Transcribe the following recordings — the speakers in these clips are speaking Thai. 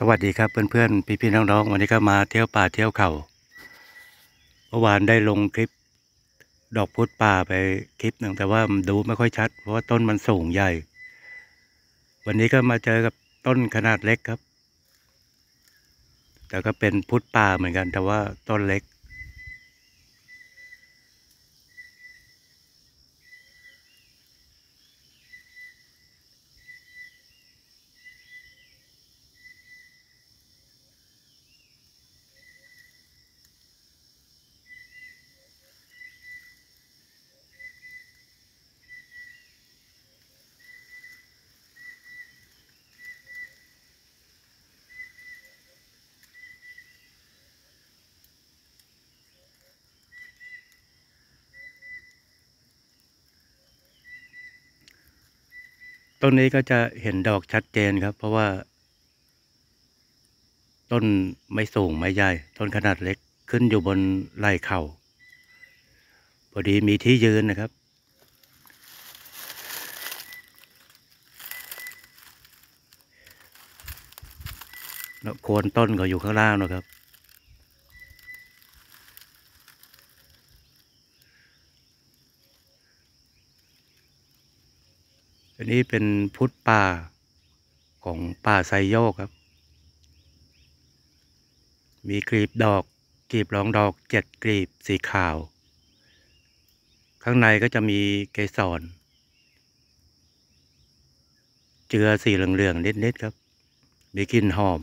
สวัสดีครับเพื่อนๆพี่ๆน้องๆวันนี้ก็มาเที่ยวป่าเที่ยวเขาเมื่อวานได้ลงคลิป ดอกพุธป่าไปคลิปหนึ่งแต่ว่ามันดูไม่ค่อยชัดเพราะว่าต้นมันสูงใหญ่ วันนี้ก็มาเจอกับต้นขนาดเล็กครับ แต่ก็เป็นพุธป่าเหมือนกันแต่ว่าต้นเล็กต้นนี้ก็จะเห็นดอกชัดเจนครับ เพราะว่า ต้นไม่สูงไม่ใหญ่ ต้นขนาดเล็กขึ้นอยู่บนไหล่เข่าพอดีมีที่ยืนนะครับโคนต้นก็อยู่ข้างล่างนะครับอันนี้เป็นพุทธป่าของป่าไซโยกครับ มีกลีบดอก กลีบรองดอกเจ็ดกลีบสีขาว ข้างในก็จะมีเกสรเจือสีเหลืองๆนิดๆครับ มีกลิ่นหอม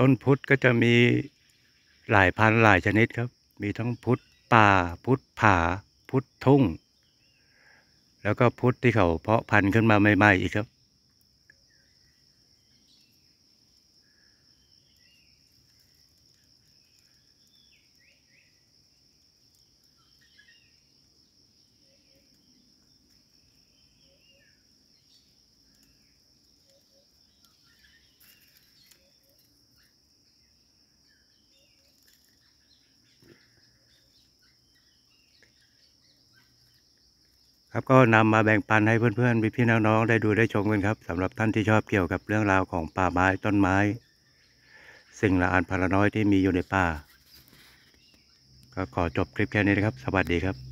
ต้นพุทธก็จะมีหลายพันหลายชนิดครับ มีทั้งพุทธป่าพุทธผาพุทธทุ่ง แล้วก็พุทธที่เขาเพาะพันธุ์ขึ้นมาใหม่ๆอีกครับครับก็นำมาแบ่งปันให้เพื่อนๆพี่ๆน้องๆ ได้ดูได้ชมกันครับสำหรับท่านที่ชอบเกี่ยวกับเรื่องราวของป่าไม้ต้นไม้ สิ่งละอันพาราน้อยที่มีอยู่ในป่าก็ขอจบคลิปแค่นี้นะครับ สวัสดีครับ